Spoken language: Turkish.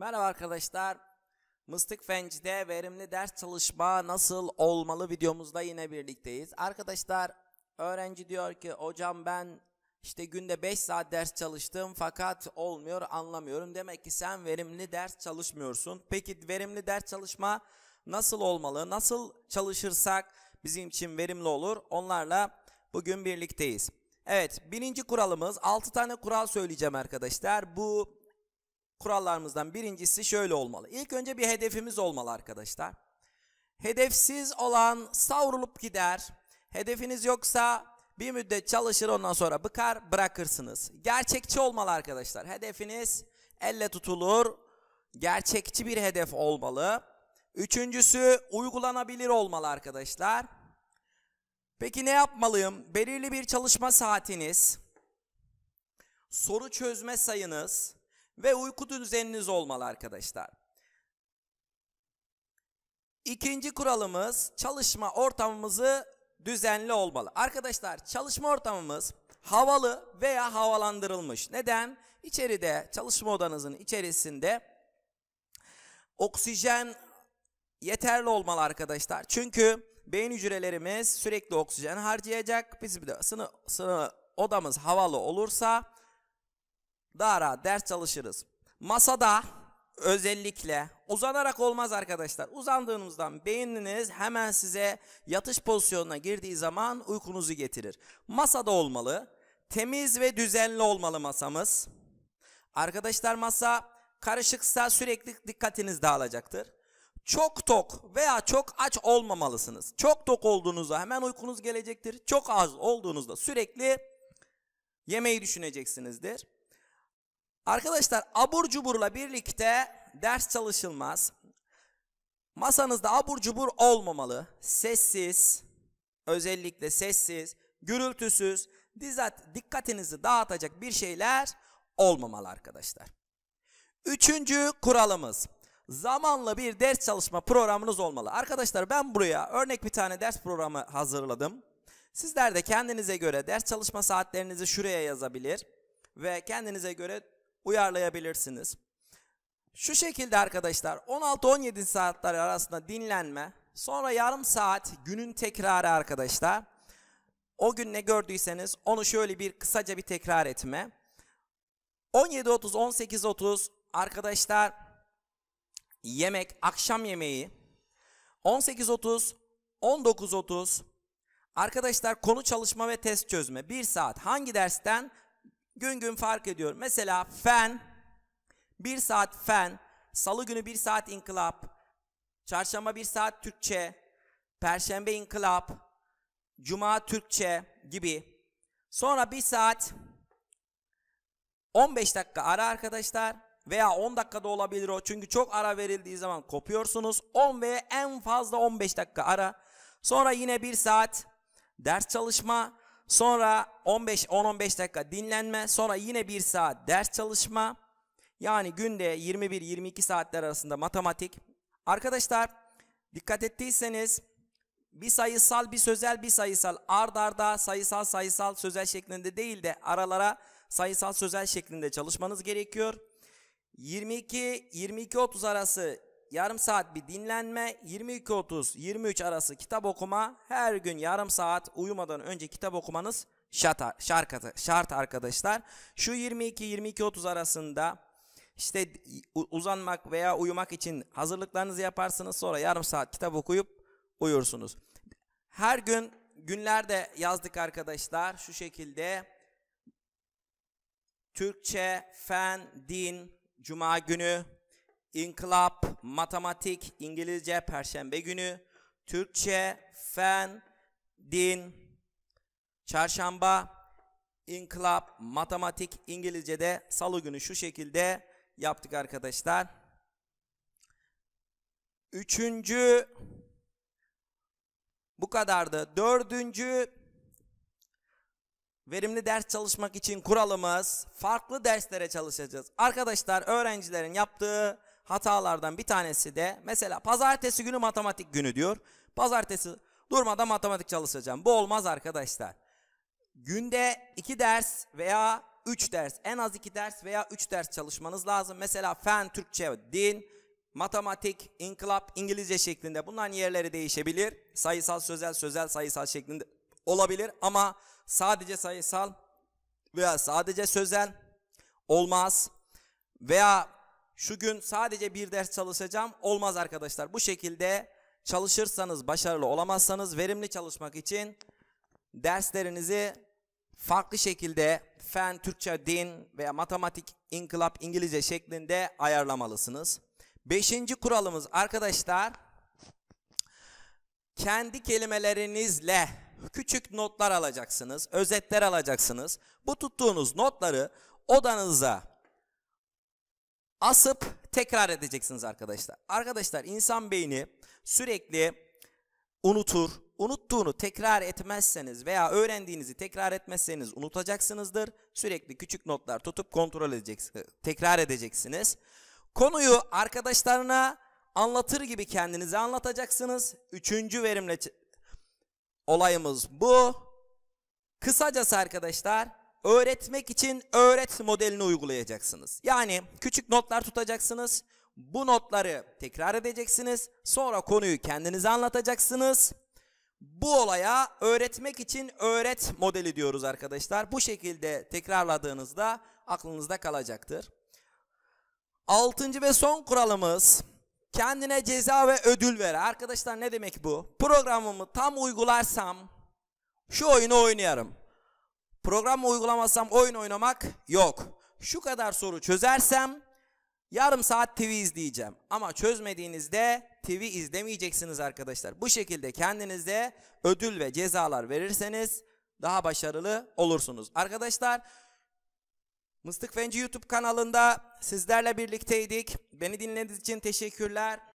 Merhaba arkadaşlar. Mıstık Fenci'de verimli ders çalışma nasıl olmalı videomuzda yine birlikteyiz. Arkadaşlar öğrenci diyor ki hocam ben işte günde 5 saat ders çalıştım fakat olmuyor anlamıyorum. Demek ki sen verimli ders çalışmıyorsun. Peki verimli ders çalışma nasıl olmalı? Nasıl çalışırsak bizim için verimli olur? Onlarla bugün birlikteyiz. Evet birinci kuralımız 6 tane kural söyleyeceğim arkadaşlar. Bu kurallarımızdan birincisi şöyle olmalı. İlk önce bir hedefimiz olmalı arkadaşlar. Hedefsiz olan savrulup gider. Hedefiniz yoksa bir müddet çalışır ondan sonra bıkar bırakırsınız. Gerçekçi olmalı arkadaşlar. Hedefiniz elle tutulur. Gerçekçi bir hedef olmalı. Üçüncüsü uygulanabilir olmalı arkadaşlar. Peki ne yapmalıyım? Belirli bir çalışma saatiniz, soru çözme sayınız, ve uyku düzeniniz olmalı arkadaşlar. İkinci kuralımız çalışma ortamımızı düzenli olmalı. Arkadaşlar çalışma ortamımız havalı veya havalandırılmış. Neden? İçeride çalışma odanızın içerisinde oksijen yeterli olmalı arkadaşlar. Çünkü beyin hücrelerimiz sürekli oksijen harcayacak. Bizim de sını, sını odamız havalı olursa daha ders çalışırız. Masada özellikle uzanarak olmaz arkadaşlar. Uzandığınızdan beyniniz hemen size yatış pozisyonuna girdiği zaman uykunuzu getirir. Masada olmalı. Temiz ve düzenli olmalı masamız. Arkadaşlar masa karışıksa sürekli dikkatiniz dağılacaktır. Çok tok veya çok aç olmamalısınız. Çok tok olduğunuzda hemen uykunuz gelecektir. Çok az olduğunuzda sürekli yemeği düşüneceksinizdir. Arkadaşlar abur cuburla birlikte ders çalışılmaz. Masanızda abur cubur olmamalı. Sessiz, özellikle sessiz, gürültüsüz, dikkatinizi dağıtacak bir şeyler olmamalı arkadaşlar. Üçüncü kuralımız. zamanlı bir ders çalışma programınız olmalı. Arkadaşlar ben buraya örnek bir tane ders programı hazırladım. Sizler de kendinize göre ders çalışma saatlerinizi şuraya yazabilir ve kendinize göre uyarlayabilirsiniz. Şu şekilde arkadaşlar 16-17 saatler arasında dinlenme sonra yarım saat günün tekrarı arkadaşlar. O gün ne gördüyseniz onu şöyle bir kısaca bir tekrar etme. 17.30 18.30 arkadaşlar yemek akşam yemeği 18.30 19.30 Arkadaşlar konu çalışma ve test çözme bir saat hangi dersten gün gün fark ediyor. Mesela fen, bir saat fen, salı günü bir saat inkılap, çarşamba bir saat Türkçe, perşembe inkılap, cuma Türkçe gibi. Sonra bir saat 15 dakika ara arkadaşlar veya 10 dakikada olabilir o. Çünkü çok ara verildiği zaman kopuyorsunuz. 10 veya en fazla 15 dakika ara. Sonra yine bir saat ders çalışma Sonra 15-10-15 dakika dinlenme. Sonra yine 1 saat ders çalışma. Yani günde 21-22 saatler arasında matematik. Arkadaşlar dikkat ettiyseniz bir sayısal bir sözel bir sayısal ard arda sayısal sayısal sözel şeklinde değil de aralara sayısal sözel şeklinde çalışmanız gerekiyor. 22-22-30 arası yarım saat bir dinlenme, 22.30-23 arası kitap okuma, her gün yarım saat uyumadan önce kitap okumanız şart, şart, şart arkadaşlar. Şu 22-22.30 arasında işte uzanmak veya uyumak için hazırlıklarınızı yaparsınız sonra yarım saat kitap okuyup uyursunuz. Her gün günlerde yazdık arkadaşlar şu şekilde Türkçe, fen, din, cuma günü, İnkılap, matematik, İngilizce, perşembe günü, Türkçe, fen, din, çarşamba, İnkılap, matematik, İngilizce'de salı günü şu şekilde yaptık arkadaşlar. Üçüncü bu kadardı. Dördüncü verimli ders çalışmak için kuralımız farklı derslere çalışacağız. Arkadaşlar öğrencilerin yaptığı hatalardan bir tanesi de mesela pazartesi günü matematik günü diyor. Pazartesi durmadan matematik çalışacağım. Bu olmaz arkadaşlar. Günde 2 ders veya 3 ders en az 2 ders veya 3 ders çalışmanız lazım. Mesela fen, Türkçe, din, matematik, inkılap, İngilizce şeklinde bunların yerleri değişebilir. Sayısal, sözel, sözel, sayısal şeklinde olabilir ama sadece sayısal veya sadece sözel olmaz. Veya şu gün sadece bir ders çalışacağım olmaz arkadaşlar. Bu şekilde çalışırsanız başarılı olamazsanız verimli çalışmak için derslerinizi farklı şekilde fen, Türkçe, din veya matematik, inkılap, İngilizce şeklinde ayarlamalısınız. Beşinci kuralımız arkadaşlar kendi kelimelerinizle küçük notlar alacaksınız, özetler alacaksınız. Bu tuttuğunuz notları odanıza asıp tekrar edeceksiniz arkadaşlar. Arkadaşlar insan beyni sürekli unutur. Unuttuğunu tekrar etmezseniz veya öğrendiğinizi tekrar etmezseniz unutacaksınızdır. Sürekli küçük notlar tutup kontrol edeceksiniz. E, tekrar edeceksiniz. Konuyu arkadaşlarına anlatır gibi kendinize anlatacaksınız. Üçüncü verimle olayımız bu. Kısacası arkadaşlar öğretmek için öğret modelini uygulayacaksınız. Yani küçük notlar tutacaksınız. Bu notları tekrar edeceksiniz. Sonra konuyu kendinize anlatacaksınız. Bu olaya öğretmek için öğret modeli diyoruz arkadaşlar. Bu şekilde tekrarladığınızda aklınızda kalacaktır. Altıncı ve son kuralımız kendine ceza ve ödül ver. Arkadaşlar ne demek bu? Programımı tam uygularsam şu oyunu oynarım. Program uygulamazsam oyun oynamak yok. Şu kadar soru çözersem yarım saat TV izleyeceğim. Ama çözmediğinizde TV izlemeyeceksiniz arkadaşlar. Bu şekilde kendinize ödül ve cezalar verirseniz daha başarılı olursunuz. Arkadaşlar Mıstık Fenci YouTube kanalında sizlerle birlikteydik. Beni dinlediğiniz için teşekkürler.